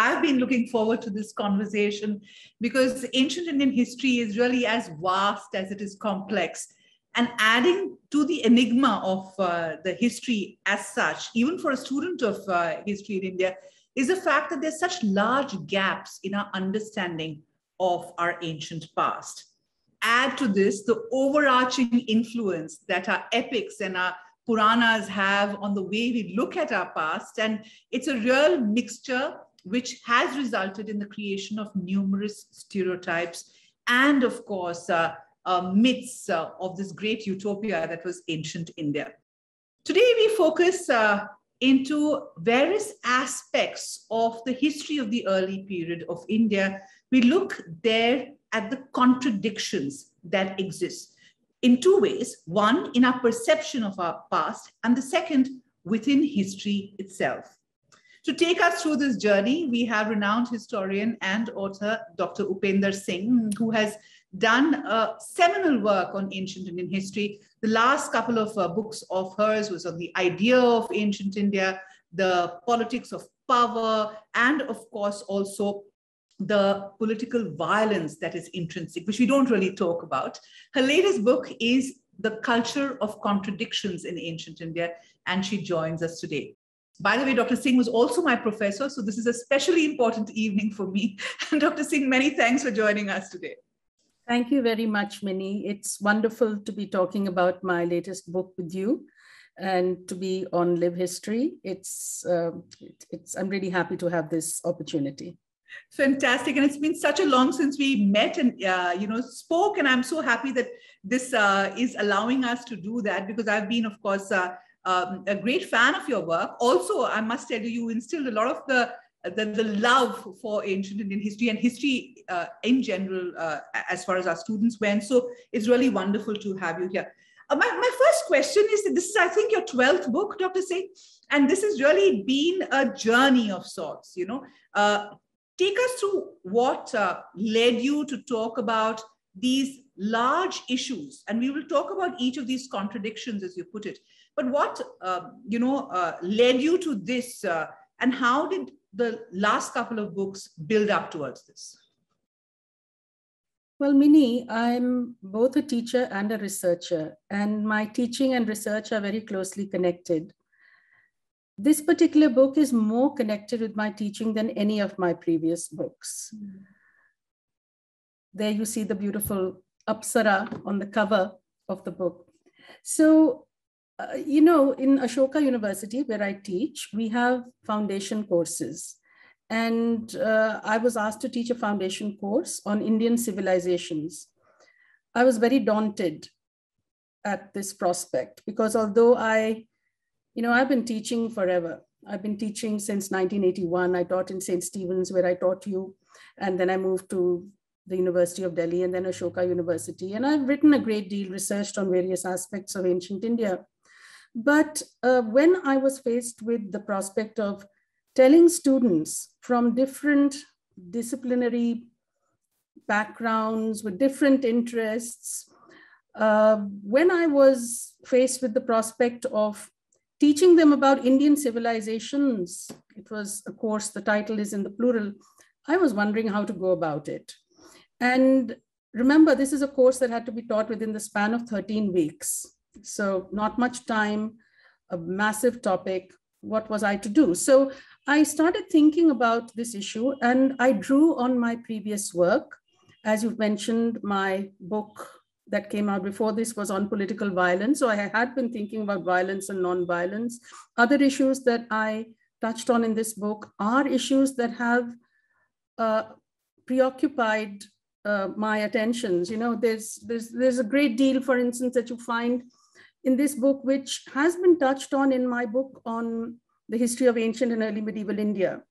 I've been looking forward to this conversation because ancient Indian history is really as vast as it is complex. And adding to the enigma of uh, the history as such, even for a student of uh, history in India, is the fact that there's such large gaps in our understanding of our ancient past. Add to this the overarching influence that our epics and our Puranas have on the way we look at our past. And it's a real mixture which has resulted in the creation of numerous stereotypes and, of course, uh, uh, myths uh, of this great utopia that was ancient India. Today, we focus uh, into various aspects of the history of the early period of India. We look there at the contradictions that exist in two ways one, in our perception of our past, and the second, within history itself. To take us through this journey, we have renowned historian and author Dr. Upender Singh, who has done a uh, seminal work on ancient Indian history. The last couple of uh, books of hers was on the idea of ancient India, the politics of power, and of course, also the political violence that is intrinsic, which we don't really talk about. Her latest book is The Culture of Contradictions in Ancient India, and she joins us today. By the way, Dr. Singh was also my professor, so this is a specially important evening for me. And Dr. Singh, many thanks for joining us today. Thank you very much, Minnie. It's wonderful to be talking about my latest book with you and to be on Live History. It's, uh, it's I'm really happy to have this opportunity. Fantastic, and it's been such a long since we met and uh, you know spoke, and I'm so happy that this uh, is allowing us to do that because I've been, of course. Uh, um, a great fan of your work. Also, I must tell you, you instilled a lot of the the, the love for ancient Indian history and history uh, in general, uh, as far as our students went. So it's really wonderful to have you here. Uh, my, my first question is that this is, I think, your 12th book, Dr. Singh, and this has really been a journey of sorts, you know. Uh, take us through what uh, led you to talk about these large issues and we will talk about each of these contradictions as you put it but what um, you know uh, led you to this uh, and how did the last couple of books build up towards this well mini i'm both a teacher and a researcher and my teaching and research are very closely connected this particular book is more connected with my teaching than any of my previous books mm there you see the beautiful Apsara on the cover of the book. So, uh, you know, in Ashoka University, where I teach, we have foundation courses. And uh, I was asked to teach a foundation course on Indian civilizations. I was very daunted at this prospect because although I, you know, I've been teaching forever, I've been teaching since 1981. I taught in St. Stephen's, where I taught you, and then I moved to the University of Delhi and then Ashoka University. And I've written a great deal, researched on various aspects of ancient India. But uh, when I was faced with the prospect of telling students from different disciplinary backgrounds with different interests, uh, when I was faced with the prospect of teaching them about Indian civilizations, it was of course, the title is in the plural, I was wondering how to go about it. And remember, this is a course that had to be taught within the span of 13 weeks. So not much time, a massive topic. What was I to do? So I started thinking about this issue and I drew on my previous work. As you've mentioned, my book that came out before this was on political violence. So I had been thinking about violence and nonviolence. Other issues that I touched on in this book are issues that have uh, preoccupied uh, my attentions. You know, there's, there's, there's a great deal, for instance, that you find in this book, which has been touched on in my book on the history of ancient and early medieval India,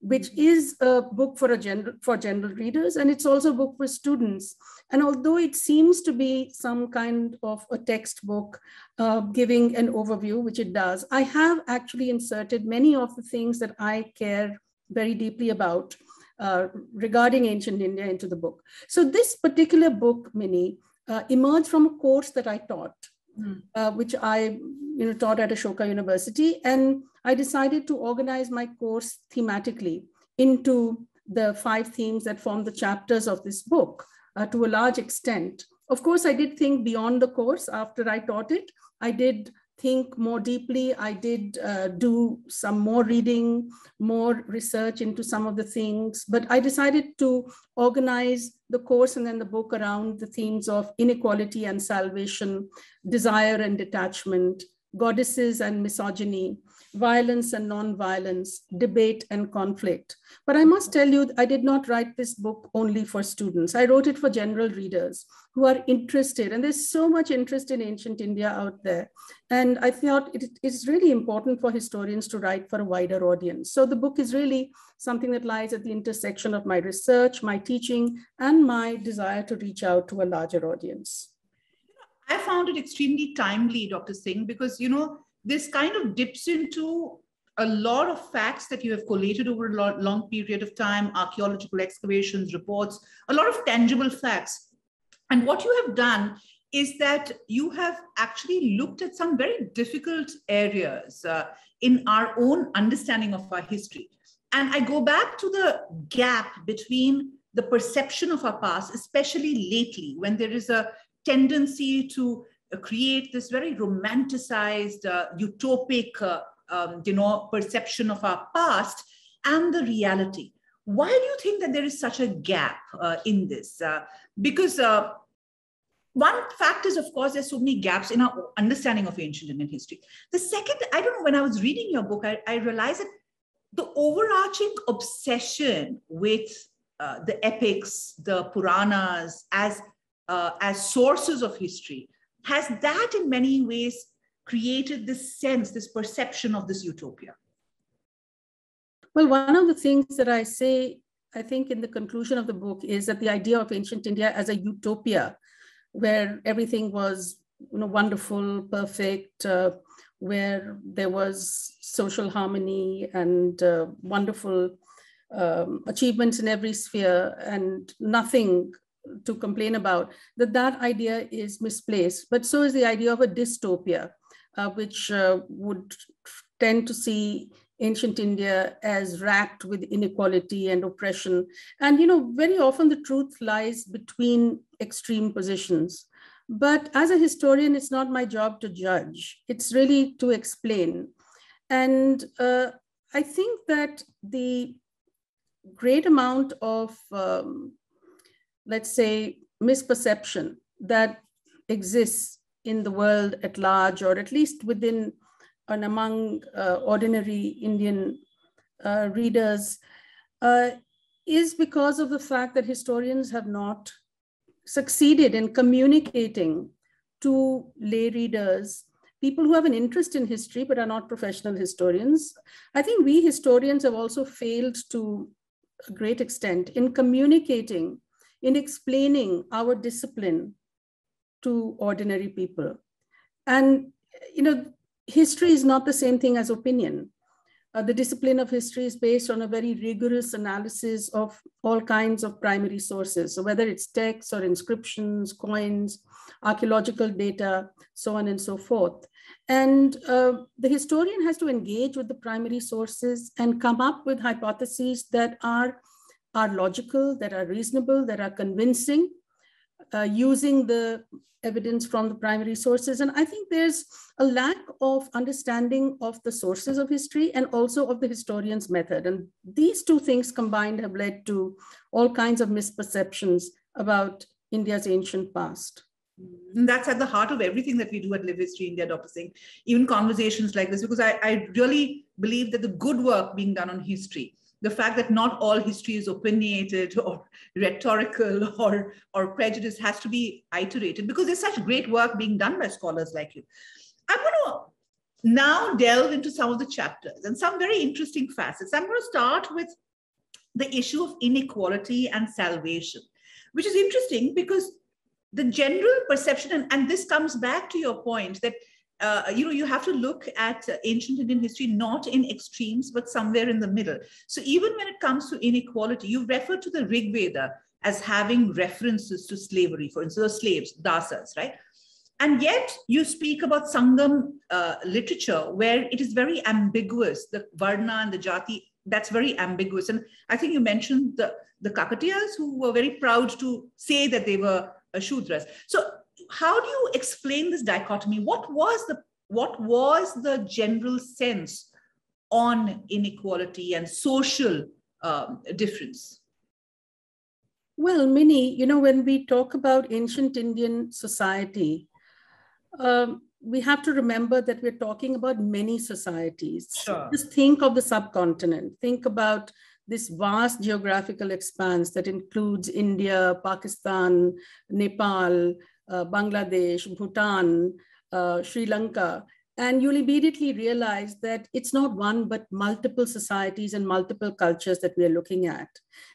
which mm-hmm. is a book for a general for general readers, and it's also a book for students. And although it seems to be some kind of a textbook uh, giving an overview, which it does, I have actually inserted many of the things that I care very deeply about uh, regarding ancient India into the book. So this particular book, Mini, uh, emerged from a course that I taught, mm. uh, which I you know taught at Ashoka University, and I decided to organize my course thematically into the five themes that form the chapters of this book uh, to a large extent. Of course, I did think beyond the course after I taught it. I did think more deeply. I did uh, do some more reading, more research into some of the things, but I decided to organize the course and then the book around the themes of inequality and salvation, desire and detachment, goddesses and misogyny, violence and non-violence, debate and conflict. But I must tell you, I did not write this book only for students. I wrote it for general readers who are interested. And there's so much interest in ancient India out there. And I thought it is really important for historians to write for a wider audience. So the book is really something that lies at the intersection of my research, my teaching, and my desire to reach out to a larger audience. I found it extremely timely, Dr. Singh, because, you know, this kind of dips into a lot of facts that you have collated over a long period of time, archaeological excavations, reports, a lot of tangible facts. And what you have done is that you have actually looked at some very difficult areas uh, in our own understanding of our history. And I go back to the gap between the perception of our past, especially lately when there is a tendency to create this very romanticized, uh, utopic, uh, um, you know, perception of our past and the reality. Why do you think that there is such a gap uh, in this? because one fact is, of course, there's so many gaps in our understanding of ancient Indian history. The second, I don't know, when I was reading your book, I, I realized that the overarching obsession with uh, the epics, the Puranas as, uh, as sources of history has that in many ways created this sense, this perception of this utopia? Well, one of the things that I say, I think, in the conclusion of the book is that the idea of ancient India as a utopia, where everything was you know, wonderful, perfect, uh, where there was social harmony and uh, wonderful um, achievements in every sphere, and nothing to complain about, that that idea is misplaced. But so is the idea of a dystopia, uh, which uh, would tend to see ancient India as racked with inequality and oppression. And, you know, very often the truth lies between extreme positions. But as a historian, it's not my job to judge. It's really to explain. And uh, I think that the great amount of um, let's say, misperception that exists in the world at large, or at least within and among uh, ordinary Indian uh, readers, uh, is because of the fact that historians have not succeeded in communicating to lay readers, people who have an interest in history but are not professional historians. I think we historians have also failed to a great extent in communicating in explaining our discipline to ordinary people. And, you know, history is not the same thing as opinion. Uh, the discipline of history is based on a very rigorous analysis of all kinds of primary sources. So whether it's texts or inscriptions, coins, archaeological data, so on and so forth. And uh, the historian has to engage with the primary sources and come up with hypotheses that are are logical, that are reasonable, that are convincing, uh, using the evidence from the primary sources. And I think there's a lack of understanding of the sources of history and also of the historian's method. And these two things combined have led to all kinds of misperceptions about India's ancient past. And that's at the heart of everything that we do at Live History India, Dr. Singh, even conversations like this, because I, I really believe that the good work being done on history the fact that not all history is opinionated or rhetorical or, or prejudice has to be iterated because there's such great work being done by scholars like you. I'm going to now delve into some of the chapters and some very interesting facets. I'm going to start with the issue of inequality and salvation, which is interesting because the general perception, and, and this comes back to your point that uh, you know you have to look at uh, ancient indian history not in extremes but somewhere in the middle so even when it comes to inequality you refer to the rig veda as having references to slavery for instance the slaves dasas right and yet you speak about sangam uh, literature where it is very ambiguous the varna and the jati that's very ambiguous and i think you mentioned the the kakatiyas who were very proud to say that they were uh, shudras so how do you explain this dichotomy? What was the what was the general sense on inequality and social um, difference? Well, Minnie, you know, when we talk about ancient Indian society, um, we have to remember that we're talking about many societies. Sure. Just think of the subcontinent, think about this vast geographical expanse that includes India, Pakistan, Nepal, uh, Bangladesh, Bhutan, uh, Sri Lanka, and you'll immediately realize that it's not one, but multiple societies and multiple cultures that we're looking at.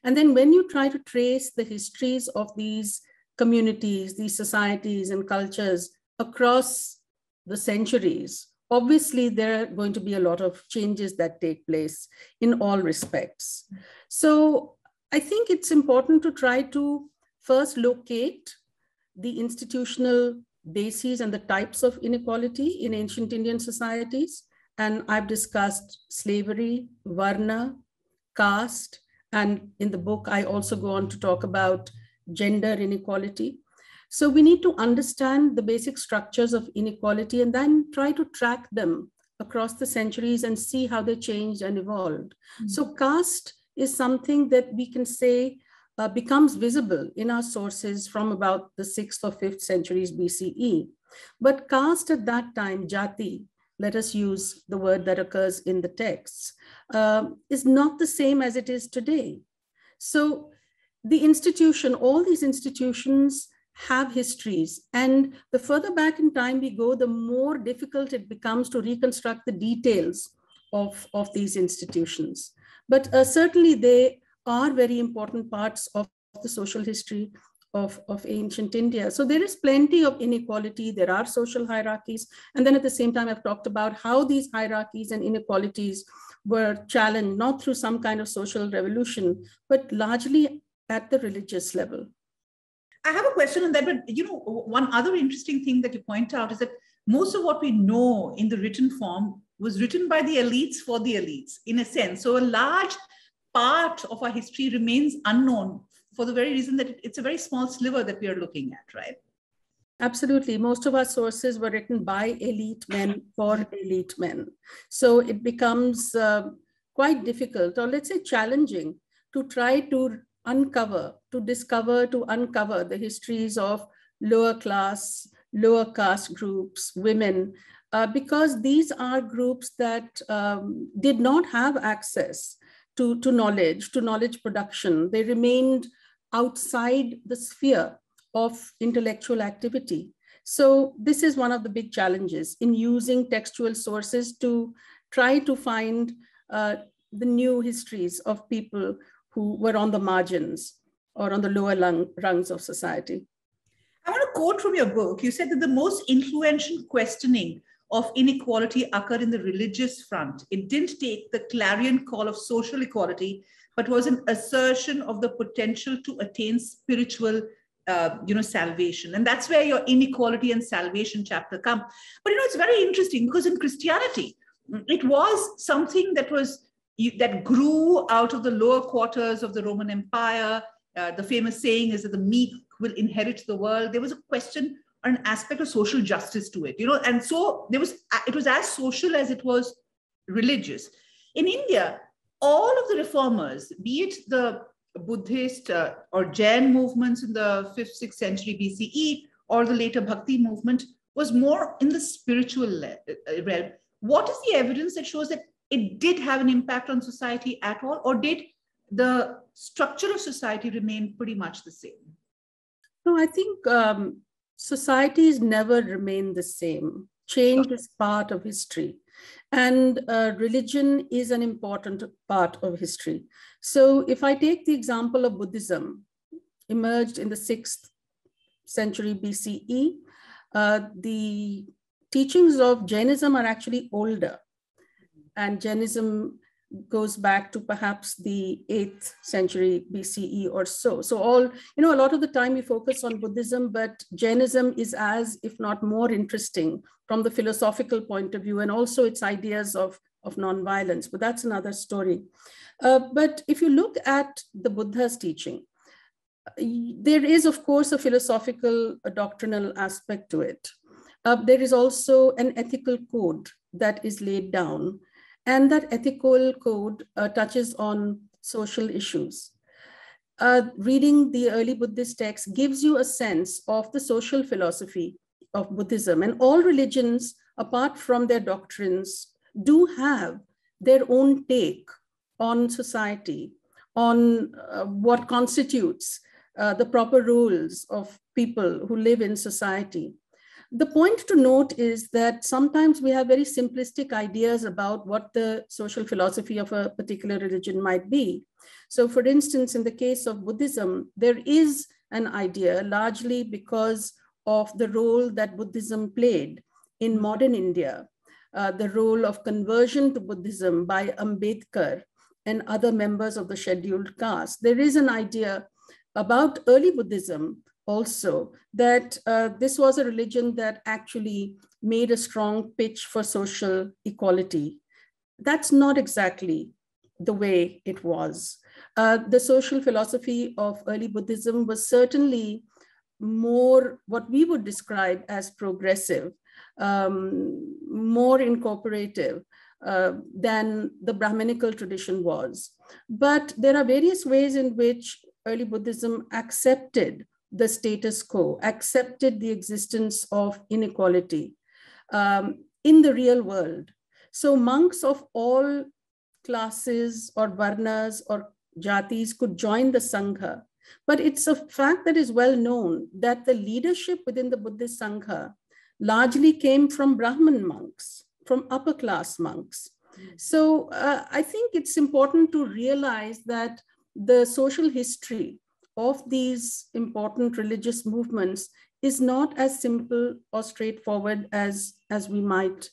And then when you try to trace the histories of these communities, these societies and cultures across the centuries, obviously there are going to be a lot of changes that take place in all respects. So I think it's important to try to first locate the institutional bases and the types of inequality in ancient Indian societies. And I've discussed slavery, Varna, caste, and in the book, I also go on to talk about gender inequality. So we need to understand the basic structures of inequality and then try to track them across the centuries and see how they changed and evolved. Mm -hmm. So caste is something that we can say uh, becomes visible in our sources from about the 6th or 5th centuries BCE. But caste at that time, jati, let us use the word that occurs in the texts, uh, is not the same as it is today. So the institution, all these institutions have histories. And the further back in time we go, the more difficult it becomes to reconstruct the details of, of these institutions. But uh, certainly they are very important parts of the social history of, of ancient India. So there is plenty of inequality, there are social hierarchies. And then at the same time, I've talked about how these hierarchies and inequalities were challenged, not through some kind of social revolution, but largely at the religious level. I have a question on that, but you know, one other interesting thing that you point out is that most of what we know in the written form was written by the elites for the elites, in a sense. So a large part of our history remains unknown for the very reason that it's a very small sliver that we are looking at, right? Absolutely. Most of our sources were written by elite men for elite men. So it becomes uh, quite difficult, or let's say challenging, to try to uncover, to discover, to uncover the histories of lower class, lower caste groups, women, uh, because these are groups that um, did not have access to, to knowledge, to knowledge production. They remained outside the sphere of intellectual activity. So this is one of the big challenges in using textual sources to try to find uh, the new histories of people who were on the margins or on the lower lung, rungs of society. I want to quote from your book. You said that the most influential questioning of inequality occurred in the religious front. It didn't take the clarion call of social equality, but was an assertion of the potential to attain spiritual uh, you know salvation and that's where your inequality and salvation chapter come but you know it's very interesting because in christianity it was something that was that grew out of the lower quarters of the roman empire uh, the famous saying is that the meek will inherit the world there was a question an aspect of social justice to it you know and so there was it was as social as it was religious in india all of the reformers be it the buddhist uh, or jain movements in the 5th 6th century bce or the later bhakti movement was more in the spiritual uh, realm what is the evidence that shows that it did have an impact on society at all or did the structure of society remain pretty much the same no i think um, societies never remain the same. Change is part of history, and uh, religion is an important part of history. So, if I take the example of Buddhism, emerged in the sixth century BCE, uh, the teachings of Jainism are actually older, and Jainism goes back to perhaps the 8th century BCE or so. So all, you know, a lot of the time we focus on Buddhism, but Jainism is as, if not more interesting from the philosophical point of view and also its ideas of, of nonviolence, but that's another story. Uh, but if you look at the Buddha's teaching, there is, of course, a philosophical, a doctrinal aspect to it. Uh, there is also an ethical code that is laid down and that ethical code uh, touches on social issues. Uh, reading the early Buddhist texts gives you a sense of the social philosophy of Buddhism. And all religions, apart from their doctrines, do have their own take on society, on uh, what constitutes uh, the proper rules of people who live in society. The point to note is that sometimes we have very simplistic ideas about what the social philosophy of a particular religion might be. So, for instance, in the case of Buddhism, there is an idea largely because of the role that Buddhism played in modern India, uh, the role of conversion to Buddhism by Ambedkar and other members of the scheduled caste. There is an idea about early Buddhism also that uh, this was a religion that actually made a strong pitch for social equality. That's not exactly the way it was. Uh, the social philosophy of early Buddhism was certainly more what we would describe as progressive, um, more incorporative uh, than the Brahminical tradition was. But there are various ways in which early Buddhism accepted the status quo, accepted the existence of inequality um, in the real world. So monks of all classes or varnas or jatis could join the Sangha. But it's a fact that is well known that the leadership within the Buddhist Sangha largely came from Brahmin monks, from upper class monks. So uh, I think it's important to realize that the social history of these important religious movements is not as simple or straightforward as, as we might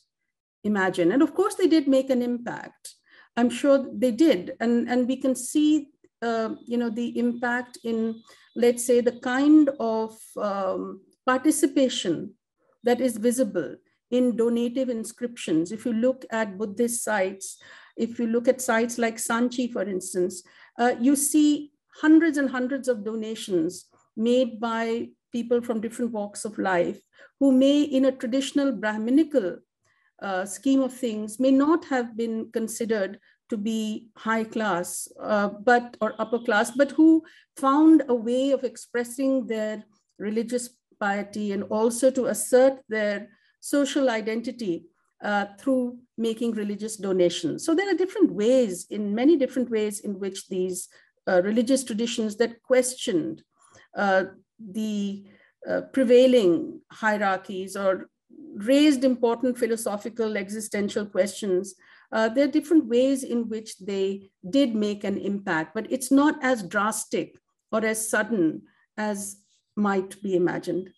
imagine. And of course, they did make an impact. I'm sure they did. And, and we can see uh, you know, the impact in, let's say, the kind of um, participation that is visible in donative inscriptions. If you look at Buddhist sites, if you look at sites like Sanchi, for instance, uh, you see hundreds and hundreds of donations made by people from different walks of life who may, in a traditional Brahminical uh, scheme of things, may not have been considered to be high class, uh, but or upper class, but who found a way of expressing their religious piety and also to assert their social identity uh, through making religious donations. So there are different ways, in many different ways, in which these uh, religious traditions that questioned uh, the uh, prevailing hierarchies or raised important philosophical existential questions. Uh, there are different ways in which they did make an impact, but it's not as drastic or as sudden as might be imagined.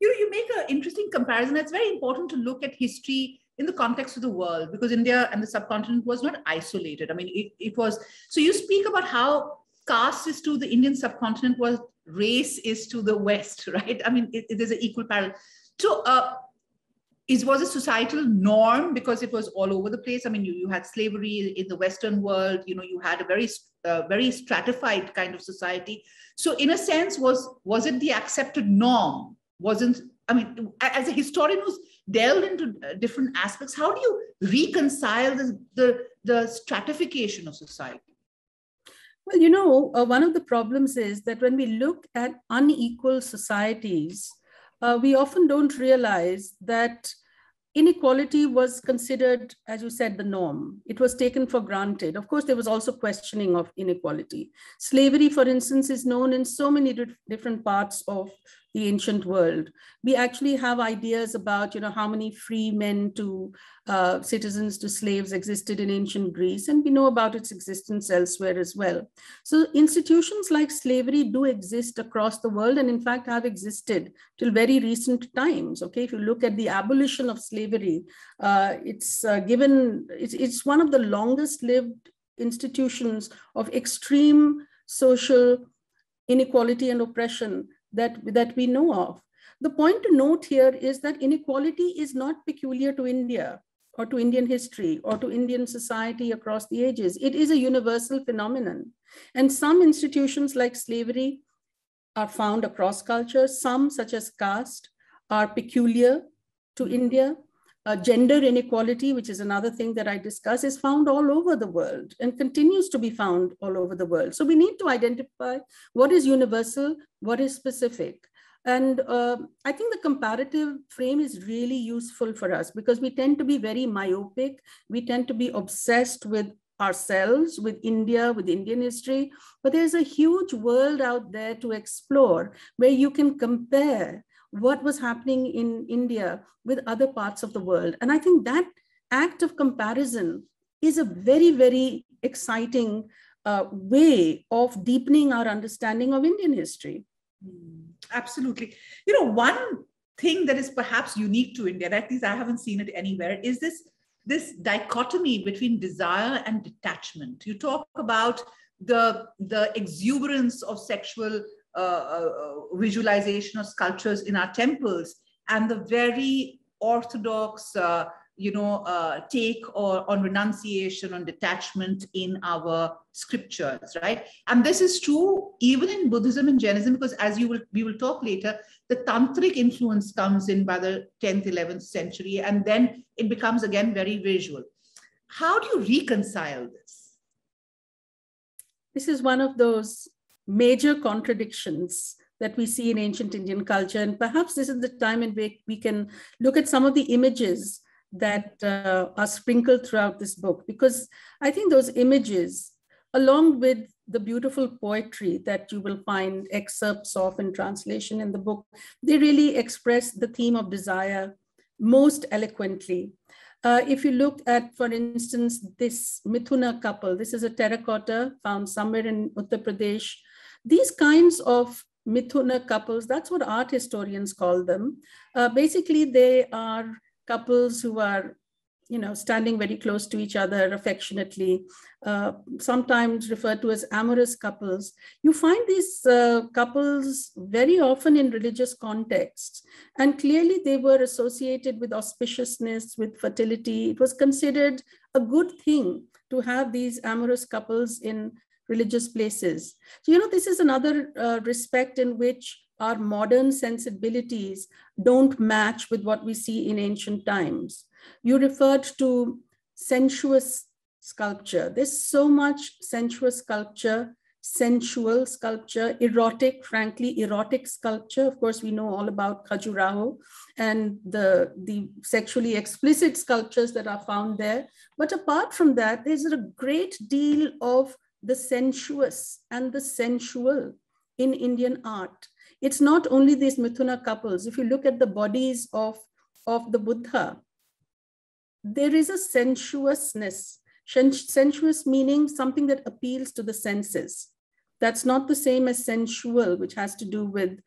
You know, you make an interesting comparison. It's very important to look at history in the context of the world because India and the subcontinent was not isolated. I mean, it, it was. So you speak about how caste is to the Indian subcontinent was race is to the West, right? I mean, there's an equal parallel. So uh, it was a societal norm because it was all over the place. I mean, you, you had slavery in the Western world. You know, you had a very uh, very stratified kind of society. So, in a sense, was was it the accepted norm? Wasn't I mean, as a historian who's delved into uh, different aspects. How do you reconcile the, the stratification of society? Well, you know, uh, one of the problems is that when we look at unequal societies, uh, we often don't realize that inequality was considered, as you said, the norm. It was taken for granted. Of course, there was also questioning of inequality. Slavery, for instance, is known in so many different parts of the ancient world. We actually have ideas about, you know, how many free men to uh, citizens to slaves existed in ancient Greece, and we know about its existence elsewhere as well. So institutions like slavery do exist across the world, and in fact have existed till very recent times. Okay, if you look at the abolition of slavery, uh, it's uh, given it's, it's one of the longest-lived institutions of extreme social inequality and oppression that, that we know of. The point to note here is that inequality is not peculiar to India or to Indian history or to Indian society across the ages. It is a universal phenomenon. And some institutions like slavery are found across cultures. Some such as caste are peculiar to India uh, gender inequality, which is another thing that I discuss, is found all over the world and continues to be found all over the world. So we need to identify what is universal, what is specific. And uh, I think the comparative frame is really useful for us because we tend to be very myopic. We tend to be obsessed with ourselves, with India, with Indian history. But there's a huge world out there to explore where you can compare what was happening in India with other parts of the world. And I think that act of comparison is a very, very exciting uh, way of deepening our understanding of Indian history. Hmm. Absolutely. You know, one thing that is perhaps unique to India, at least I haven't seen it anywhere, is this this dichotomy between desire and detachment. You talk about the the exuberance of sexual uh, uh, visualization of sculptures in our temples and the very orthodox uh, you know, uh, take or on renunciation, on detachment in our scriptures, right? And this is true even in Buddhism and Jainism, because as you will we will talk later, the tantric influence comes in by the 10th, 11th century, and then it becomes again very visual. How do you reconcile this? This is one of those major contradictions that we see in ancient Indian culture. And perhaps this is the time in which we can look at some of the images that uh, are sprinkled throughout this book, because I think those images, along with the beautiful poetry that you will find excerpts of in translation in the book, they really express the theme of desire most eloquently. Uh, if you look at, for instance, this Mithuna couple, this is a terracotta found somewhere in Uttar Pradesh these kinds of Mithuna couples, that's what art historians call them. Uh, basically, they are couples who are you know, standing very close to each other affectionately, uh, sometimes referred to as amorous couples. You find these uh, couples very often in religious contexts. And clearly they were associated with auspiciousness, with fertility. It was considered a good thing to have these amorous couples in religious places. So, you know, this is another uh, respect in which our modern sensibilities don't match with what we see in ancient times. You referred to sensuous sculpture. There's so much sensuous sculpture, sensual sculpture, erotic, frankly, erotic sculpture. Of course, we know all about Khajuraho and the, the sexually explicit sculptures that are found there. But apart from that, there's a great deal of the sensuous and the sensual in Indian art. It's not only these Mithuna couples. If you look at the bodies of, of the Buddha, there is a sensuousness. Sensuous meaning something that appeals to the senses. That's not the same as sensual, which has to do with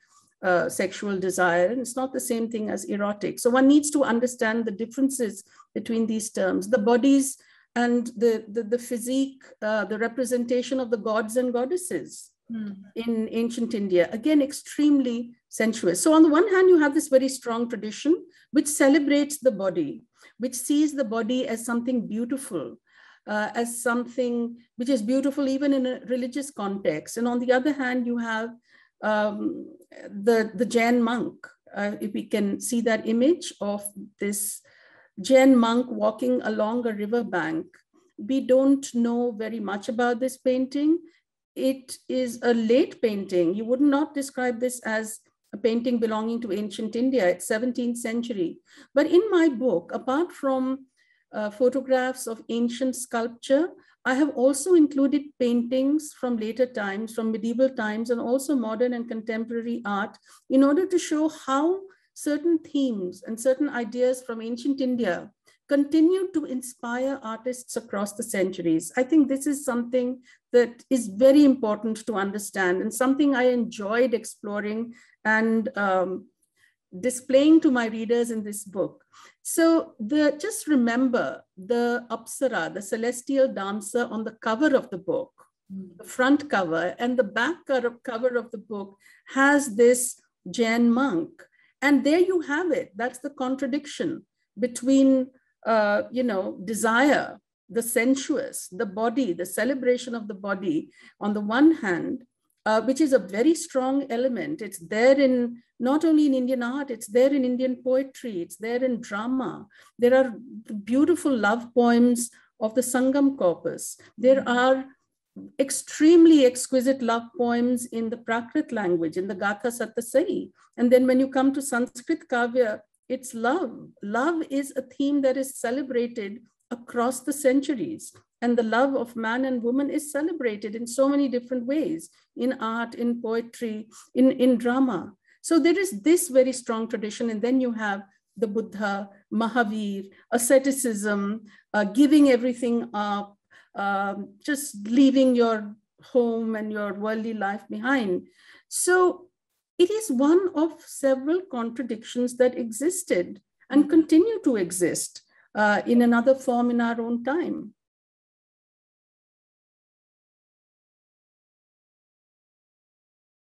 uh, sexual desire, and it's not the same thing as erotic. So one needs to understand the differences between these terms. The bodies and the, the, the physique, uh, the representation of the gods and goddesses mm. in ancient India. Again, extremely sensuous. So, on the one hand, you have this very strong tradition which celebrates the body, which sees the body as something beautiful. Uh, as something which is beautiful even in a religious context and on the other hand you have um, the the jain monk uh, if we can see that image of this Jen Monk walking along a riverbank. We don't know very much about this painting. It is a late painting. You would not describe this as a painting belonging to ancient India, it's 17th century. But in my book, apart from uh, photographs of ancient sculpture, I have also included paintings from later times, from medieval times, and also modern and contemporary art in order to show how certain themes and certain ideas from ancient India continued to inspire artists across the centuries. I think this is something that is very important to understand and something I enjoyed exploring and um, displaying to my readers in this book. So the, just remember the Apsara, the celestial dancer on the cover of the book, mm. the front cover and the back cover of the book has this Jain monk and there you have it. That's the contradiction between, uh, you know, desire, the sensuous, the body, the celebration of the body on the one hand, uh, which is a very strong element. It's there in not only in Indian art, it's there in Indian poetry, it's there in drama. There are beautiful love poems of the Sangam corpus. There mm-hmm. are extremely exquisite love poems in the Prakrit language, in the Gatha Satasai. And then when you come to Sanskrit Kavya, it's love. Love is a theme that is celebrated across the centuries. And the love of man and woman is celebrated in so many different ways in art, in poetry, in, in drama. So there is this very strong tradition. And then you have the Buddha, Mahavir, asceticism, uh, giving everything up, um, just leaving your home and your worldly life behind. So it is one of several contradictions that existed and continue to exist uh, in another form in our own time.